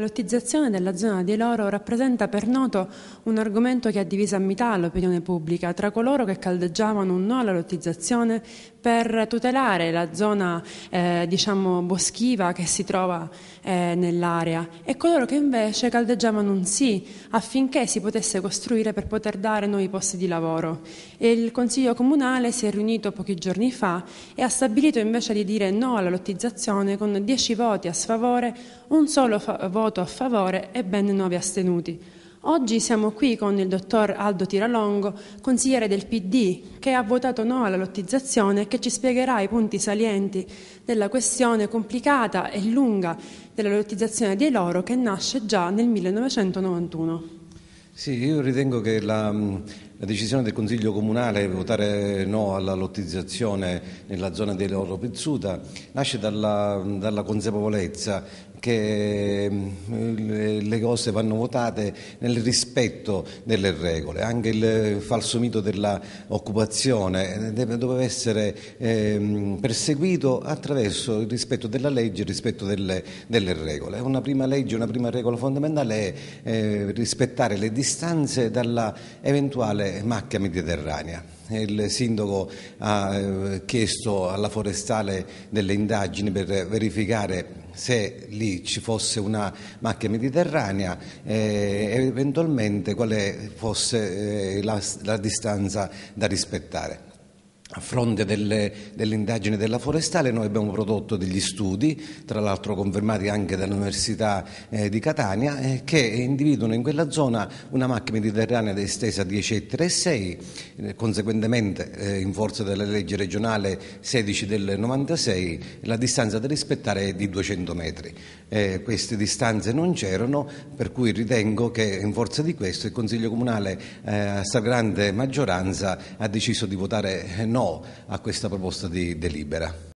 La lottizzazione della zona di Loro rappresenta per noto un argomento che ha diviso a metà l'opinione pubblica tra coloro che caldeggiavano un no alla lottizzazione per tutelare la zona eh, diciamo boschiva che si trova eh, nell'area e coloro che invece caldeggiavano un sì affinché si potesse costruire per poter dare nuovi posti di lavoro. E il Consiglio Comunale si è riunito pochi giorni fa e ha stabilito invece di dire no alla lottizzazione con 10 voti a sfavore, un solo fa- voto a favore e ben 9 astenuti. Oggi siamo qui con il dottor Aldo Tiralongo, consigliere del PD, che ha votato no alla lottizzazione e che ci spiegherà i punti salienti della questione complicata e lunga della lottizzazione dei loro che nasce già nel 1991. Sì, io ritengo che la, la decisione del Consiglio Comunale di votare no alla lottizzazione nella zona di dell'Oro Pizzuta nasce dalla, dalla consapevolezza che mm, le cose vanno votate nel rispetto delle regole. Anche il falso mito dell'occupazione doveva essere ehm, perseguito attraverso il rispetto della legge, il rispetto delle, delle regole. Una prima legge, una prima regola fondamentale è eh, rispettare le distanze dalla eventuale macchia mediterranea. Il sindaco ha eh, chiesto alla forestale delle indagini per verificare se lì ci fosse una macchia mediterranea eh, e eventualmente quale fosse eh, la, la distanza da rispettare. A fronte delle, delle, indagini della Forestale noi abbiamo prodotto degli studi, tra l'altro confermati anche dall'Università eh, di Catania, eh, che individuano in quella zona una macchina mediterranea estesa a 10 ettari e 6, eh, conseguentemente eh, in forza della legge regionale 16 del 96 la distanza da rispettare è di 200 metri. Eh, queste distanze non c'erano, per cui ritengo che in forza di questo il Consiglio Comunale eh, a stragrande maggioranza ha deciso di votare no no a questa proposta di delibera.